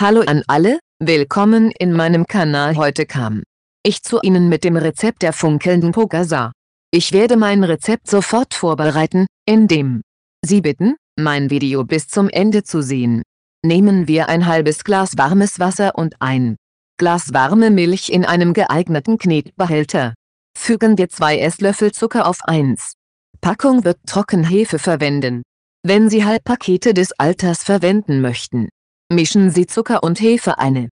Hallo an alle, willkommen in meinem Kanal. Heute kam ich zu Ihnen mit dem Rezept der funkelnden Pogasa. Ich werde mein Rezept sofort vorbereiten, indem Sie bitten, mein Video bis zum Ende zu sehen. Nehmen wir ein halbes Glas warmes Wasser und ein Glas warme Milch in einem geeigneten Knetbehälter. Fügen wir zwei Esslöffel Zucker auf 1. Packung wird Trockenhefe verwenden. Wenn Sie Halbpakete des Alters verwenden möchten, Mischen Sie Zucker und Hefe eine.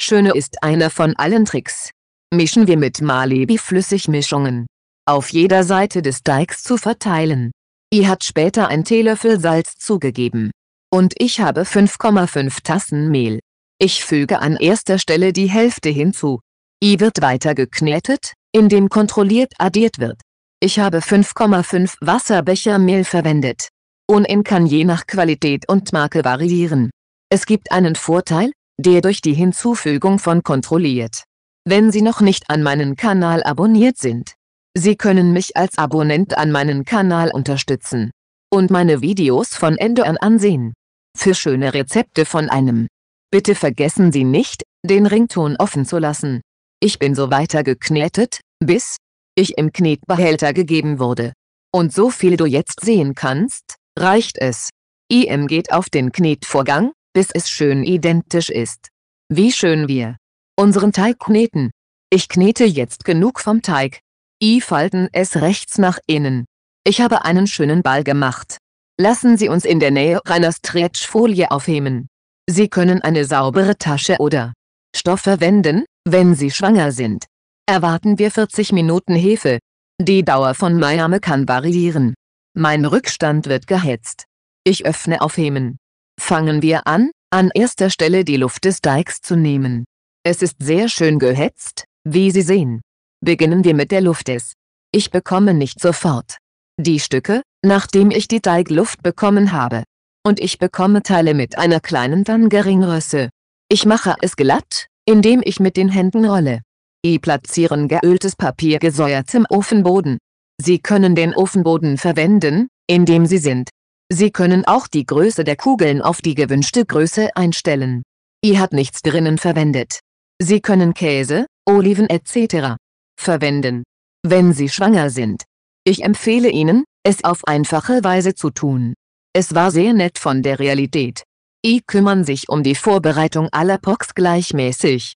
Schöne ist einer von allen Tricks mischen wir mit Malibi-Flüssigmischungen. Auf jeder Seite des Deiks zu verteilen. Ihr hat später ein Teelöffel Salz zugegeben. Und ich habe 5,5 Tassen Mehl. Ich füge an erster Stelle die Hälfte hinzu. I wird weiter geknetet, indem kontrolliert addiert wird. Ich habe 5,5 Wasserbecher Mehl verwendet. Unin kann je nach Qualität und Marke variieren. Es gibt einen Vorteil, der durch die Hinzufügung von kontrolliert wenn Sie noch nicht an meinen Kanal abonniert sind. Sie können mich als Abonnent an meinen Kanal unterstützen und meine Videos von Ende an ansehen. Für schöne Rezepte von einem. Bitte vergessen Sie nicht, den Rington offen zu lassen. Ich bin so weiter geknetet, bis ich im Knetbehälter gegeben wurde. Und so viel du jetzt sehen kannst, reicht es. IM geht auf den Knetvorgang, bis es schön identisch ist. Wie schön wir unseren Teig kneten. Ich knete jetzt genug vom Teig. I falten es rechts nach innen. Ich habe einen schönen Ball gemacht. Lassen Sie uns in der Nähe reiner Stretchfolie aufheben. Sie können eine saubere Tasche oder Stoff verwenden, wenn Sie schwanger sind. Erwarten wir 40 Minuten Hefe. Die Dauer von Miami kann variieren. Mein Rückstand wird gehetzt. Ich öffne Aufheben. Fangen wir an, an erster Stelle die Luft des Deichs zu nehmen. Es ist sehr schön gehetzt, wie Sie sehen. Beginnen wir mit der Luftis. Ich bekomme nicht sofort die Stücke, nachdem ich die Teigluft bekommen habe. Und ich bekomme Teile mit einer kleinen dann Geringrösse. Ich mache es glatt, indem ich mit den Händen rolle. I platzieren geöltes Papier gesäuert im Ofenboden. Sie können den Ofenboden verwenden, in dem Sie sind. Sie können auch die Größe der Kugeln auf die gewünschte Größe einstellen. I hat nichts drinnen verwendet. Sie können Käse, Oliven etc. verwenden, wenn Sie schwanger sind. Ich empfehle Ihnen, es auf einfache Weise zu tun. Es war sehr nett von der Realität. I kümmern sich um die Vorbereitung aller Pox gleichmäßig.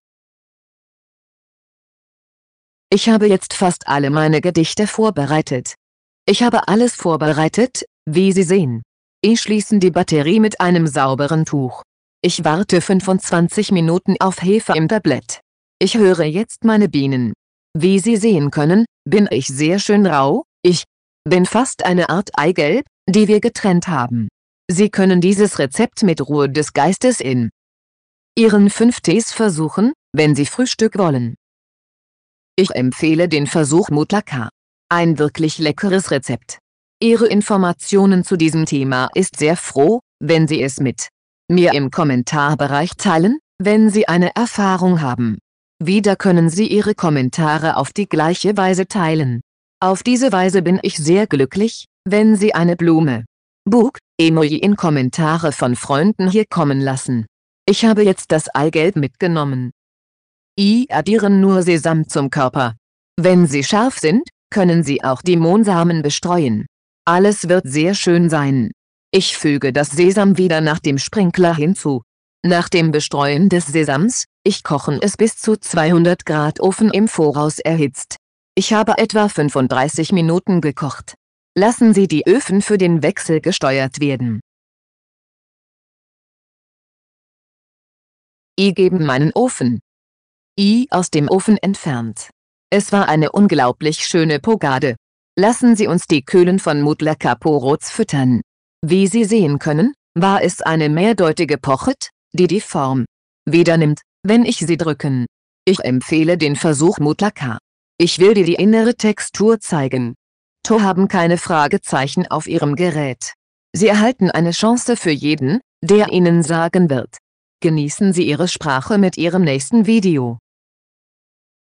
Ich habe jetzt fast alle meine Gedichte vorbereitet. Ich habe alles vorbereitet, wie Sie sehen. I schließen die Batterie mit einem sauberen Tuch. Ich warte 25 Minuten auf Hefe im Tablett. Ich höre jetzt meine Bienen. Wie Sie sehen können, bin ich sehr schön rau, ich bin fast eine Art Eigelb, die wir getrennt haben. Sie können dieses Rezept mit Ruhe des Geistes in Ihren 5 Tees versuchen, wenn Sie Frühstück wollen. Ich empfehle den Versuch Mutlaka. Ein wirklich leckeres Rezept. Ihre Informationen zu diesem Thema ist sehr froh, wenn Sie es mit mir im Kommentarbereich teilen, wenn Sie eine Erfahrung haben. Wieder können Sie Ihre Kommentare auf die gleiche Weise teilen. Auf diese Weise bin ich sehr glücklich, wenn Sie eine Blume, Bug, Emoji in Kommentare von Freunden hier kommen lassen. Ich habe jetzt das Eigelb mitgenommen. I addieren nur Sesam zum Körper. Wenn sie scharf sind, können sie auch die Mohnsamen bestreuen. Alles wird sehr schön sein. Ich füge das Sesam wieder nach dem Sprinkler hinzu. Nach dem Bestreuen des Sesams, ich kochen es bis zu 200 Grad Ofen im Voraus erhitzt. Ich habe etwa 35 Minuten gekocht. Lassen Sie die Öfen für den Wechsel gesteuert werden. I geben meinen Ofen. I aus dem Ofen entfernt. Es war eine unglaublich schöne Pogade. Lassen Sie uns die Köhlen von Mutler Kaporotz füttern. Wie Sie sehen können, war es eine mehrdeutige Pochet, die die Form wieder nimmt, wenn ich sie drücken. Ich empfehle den Versuch Mutlaka. Ich will dir die innere Textur zeigen. To haben keine Fragezeichen auf ihrem Gerät. Sie erhalten eine Chance für jeden, der ihnen sagen wird. Genießen Sie Ihre Sprache mit Ihrem nächsten Video.